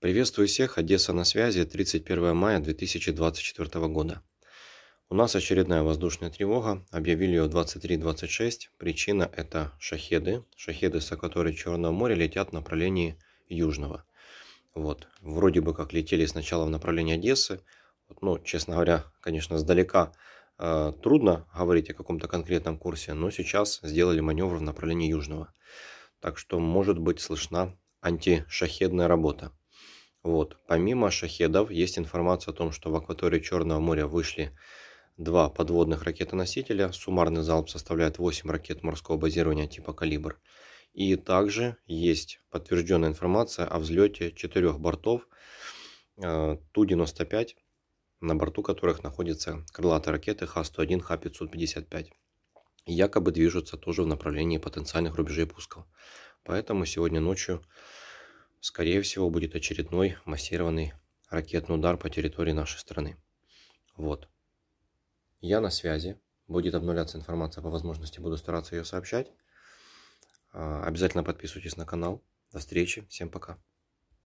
Приветствую всех, Одесса на связи, 31 мая 2024 года. У нас очередная воздушная тревога, объявили ее 23.26, причина это шахеды, шахеды, с которой Черного моря летят в направлении южного. Вот, вроде бы как летели сначала в направлении Одессы, ну, честно говоря, конечно, сдалека э, трудно говорить о каком-то конкретном курсе, но сейчас сделали маневр в направлении южного. Так что может быть слышна антишахедная работа. Вот. Помимо шахедов есть информация о том, что в акватории Черного моря вышли два подводных ракетоносителя. Суммарный залп составляет 8 ракет морского базирования типа «Калибр». И также есть подтвержденная информация о взлете четырех бортов э, Ту-95, на борту которых находятся крылатые ракеты Х-101, Х-555. Якобы движутся тоже в направлении потенциальных рубежей пусков. Поэтому сегодня ночью скорее всего, будет очередной массированный ракетный удар по территории нашей страны. Вот. Я на связи. Будет обнуляться информация по возможности. Буду стараться ее сообщать. А, обязательно подписывайтесь на канал. До встречи. Всем пока.